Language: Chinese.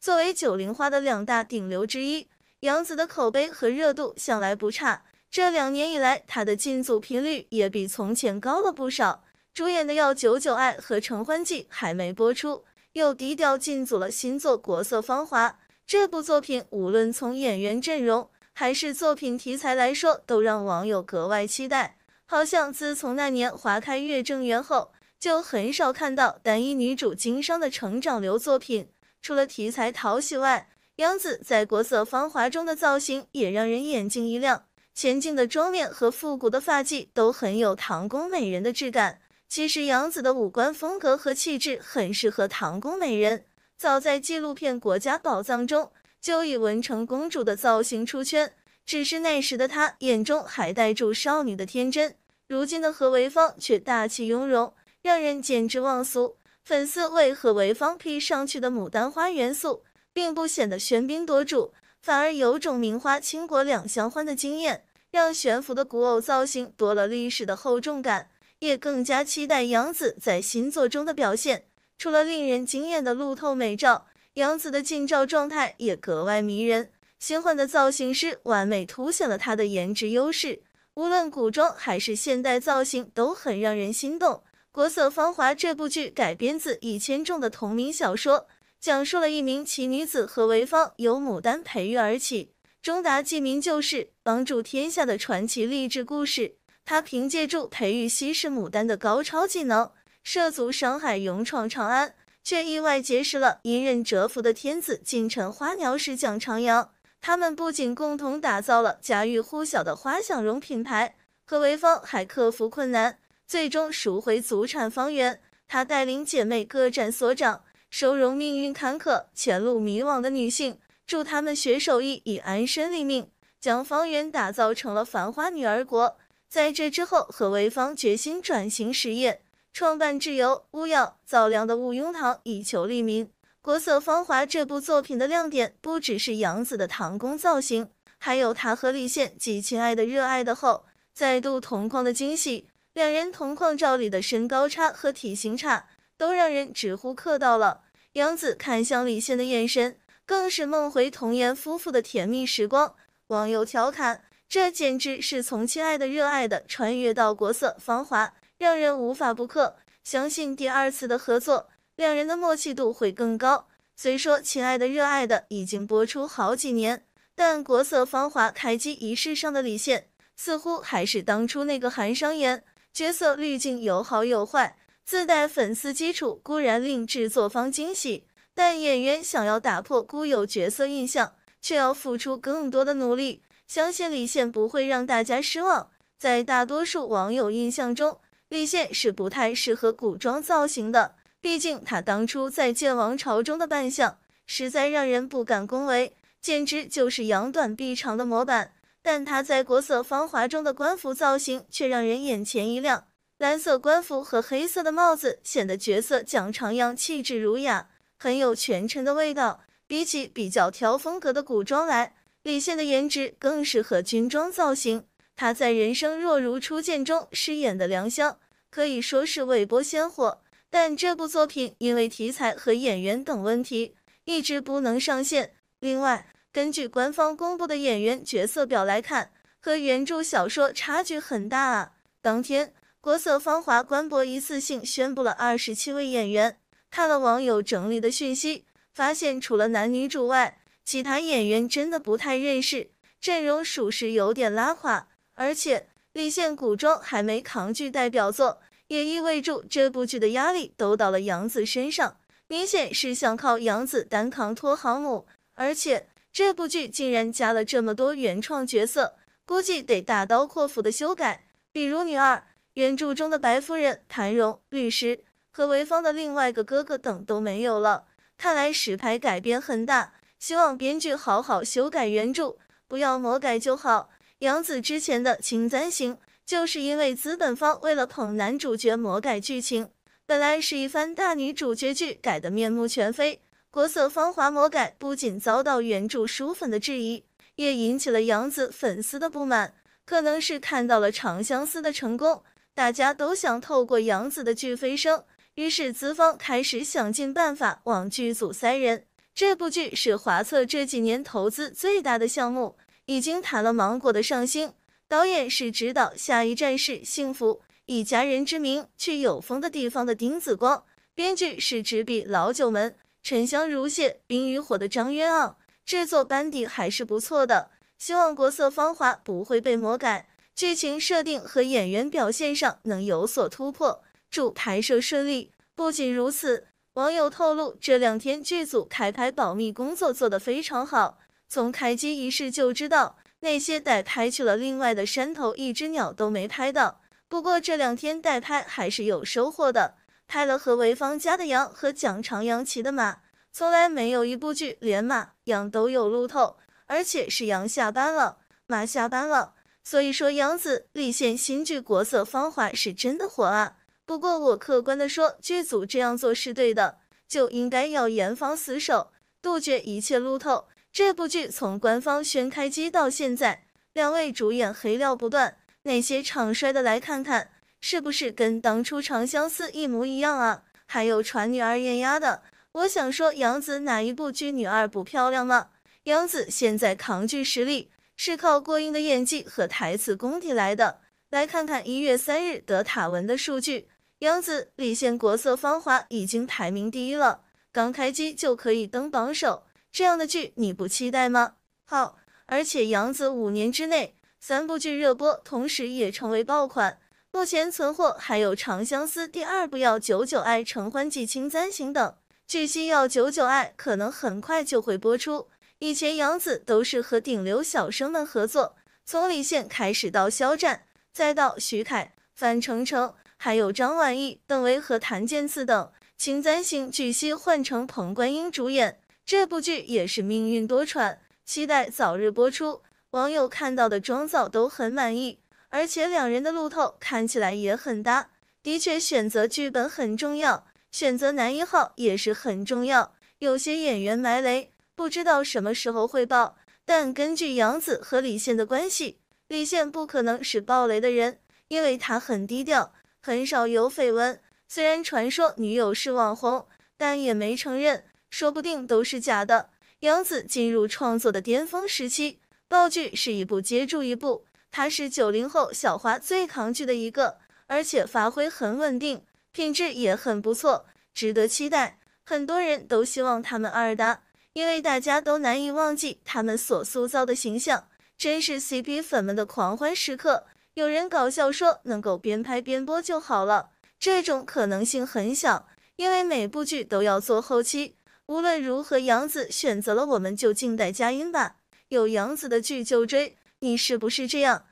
作为九零花的两大顶流之一，杨紫的口碑和热度向来不差。这两年以来，她的进组频率也比从前高了不少。主演的《要久久爱》和《承欢记》还没播出，又低调进组了新作《国色芳华》。这部作品无论从演员阵容还是作品题材来说，都让网友格外期待。好像自从那年《花开月正圆》后，就很少看到单一女主经商的成长流作品。除了题材讨喜外，杨紫在《国色芳华》中的造型也让人眼睛一亮。前进的妆面和复古的发髻都很有唐宫美人的质感。其实杨紫的五官风格和气质很适合唐宫美人。早在纪录片《国家宝藏》中，就以文成公主的造型出圈，只是那时的她眼中还带住少女的天真。如今的何为芳却大气雍容，让人简直忘俗。粉丝为何潍坊 P 上去的牡丹花元素并不显得喧宾夺主，反而有种“名花倾国两相欢”的惊艳，让悬浮的古偶造型多了历史的厚重感，也更加期待杨紫在新作中的表现。除了令人惊艳的路透美照，杨紫的近照状态也格外迷人，新换的造型师完美凸显了她的颜值优势，无论古装还是现代造型都很让人心动。《国色芳华》这部剧改编自以千重的同名小说，讲述了一名奇女子和潍坊由牡丹培育而起，中达济民救世、帮助天下的传奇励志故事。她凭借助培育稀世牡丹的高超技能，涉足商海，勇闯长安，却意外结识了隐忍蛰伏的天子近臣花鸟使蒋长阳。他们不仅共同打造了家喻户晓的花想容品牌，和潍坊还克服困难。最终赎回祖产方圆，她带领姐妹各展所长，收容命运坎坷、前路迷惘的女性，助她们学手艺以安身立命，将方圆打造成了繁花女儿国。在这之后，何为芳决心转型实业，创办制油、乌药、造粮的雾庸堂，以求利民。《国色芳华》这部作品的亮点不只是杨紫的唐宫造型，还有她和李现及亲爱的热爱的》后再度同框的惊喜。两人同框照里的身高差和体型差都让人直呼磕到了，杨紫看向李现的眼神更是梦回童颜夫妇的甜蜜时光。网友调侃，这简直是从《亲爱的热爱的》穿越到《国色芳华》，让人无法不克。相信第二次的合作，两人的默契度会更高。虽说《亲爱的热爱的》已经播出好几年，但《国色芳华》开机仪式上的李现似乎还是当初那个韩商言。角色滤镜有好有坏，自带粉丝基础固然令制作方惊喜，但演员想要打破固有角色印象，却要付出更多的努力。相信李现不会让大家失望。在大多数网友印象中，李现是不太适合古装造型的，毕竟他当初在《剑王朝》中的扮相，实在让人不敢恭维，简直就是“扬短避长”的模板。但他在《国色芳华》中的官服造型却让人眼前一亮，蓝色官服和黑色的帽子显得角色蒋长扬气质儒雅，很有权臣的味道。比起比较挑风格的古装来，李现的颜值更适合军装造型。他在《人生若如初见》中饰演的梁乡可以说是未播先火，但这部作品因为题材和演员等问题，一直不能上线。另外，根据官方公布的演员角色表来看，和原著小说差距很大啊！当天《国色芳华》官博一次性宣布了二十七位演员，看了网友整理的讯息，发现除了男女主外，其他演员真的不太认识，阵容属实有点拉垮。而且李现古装还没扛剧代表作，也意味着这部剧的压力都到了杨紫身上，明显是想靠杨紫单扛拖航母，而且。这部剧竟然加了这么多原创角色，估计得大刀阔斧的修改。比如女二，原著中的白夫人、谭荣律师和潍坊的另外一个哥哥等都没有了。看来实拍改编很大，希望编剧好好修改原著，不要魔改就好。杨紫之前的《青簪行》就是因为资本方为了捧男主角魔改剧情，本来是一番大女主角剧，改得面目全非。国色芳华魔改不仅遭到原著书粉的质疑，也引起了杨紫粉丝的不满。可能是看到了《长相思》的成功，大家都想透过杨紫的剧飞升，于是资方开始想尽办法往剧组塞人。这部剧是华策这几年投资最大的项目，已经谈了芒果的上星，导演是指导《下一站是幸福》《以家人之名》《去有风的地方》的丁子光，编剧是执笔《老九门》。沉香如屑，冰与火的张渊傲制作班底还是不错的，希望《国色芳华》不会被魔改，剧情设定和演员表现上能有所突破，祝拍摄顺利。不仅如此，网友透露这两天剧组开拍保密工作做得非常好，从开机仪式就知道那些带拍去了另外的山头，一只鸟都没拍到。不过这两天带拍还是有收获的。拍了和潍坊家的羊和蒋长阳骑的马，从来没有一部剧连马羊都有路透，而且是羊下班了，马下班了。所以说，杨紫立现新剧《国色芳华》是真的火啊！不过我客观的说，剧组这样做是对的，就应该要严防死守，杜绝一切路透。这部剧从官方宣开机到现在，两位主演黑料不断，那些唱衰的来看看。是不是跟当初《长相思》一模一样啊？还有传女二艳压的，我想说杨子哪一部剧女二不漂亮吗？杨子现在扛剧实力是靠过硬的演技和台词功底来的。来看看一月三日德塔文的数据，杨子《李现国色芳华》已经排名第一了，刚开机就可以登榜首，这样的剧你不期待吗？好，而且杨子五年之内三部剧热播，同时也成为爆款。目前存货还有《长相思》第二部要《九九爱》《承欢记》《青簪行》等，据悉《要九九爱》可能很快就会播出。以前杨紫都是和顶流小生们合作，从李现开始到肖战，再到徐凯、范丞丞，还有张晚意、邓为和谭健次等。《青簪行》据悉换成彭冠英主演，这部剧也是命运多舛，期待早日播出。网友看到的妆造都很满意。而且两人的路透看起来也很搭，的确选择剧本很重要，选择男一号也是很重要。有些演员埋雷，不知道什么时候会爆。但根据杨紫和李现的关系，李现不可能是爆雷的人，因为他很低调，很少有绯闻。虽然传说女友是网红，但也没承认，说不定都是假的。杨紫进入创作的巅峰时期，爆剧是一部接住一部。他是九零后小花最抗拒的一个，而且发挥很稳定，品质也很不错，值得期待。很多人都希望他们二搭，因为大家都难以忘记他们所塑造的形象，真是 CP 粉们的狂欢时刻。有人搞笑说能够边拍边播就好了，这种可能性很小，因为每部剧都要做后期。无论如何，杨紫选择了，我们就静待佳音吧。有杨紫的剧就追。你是不是这样？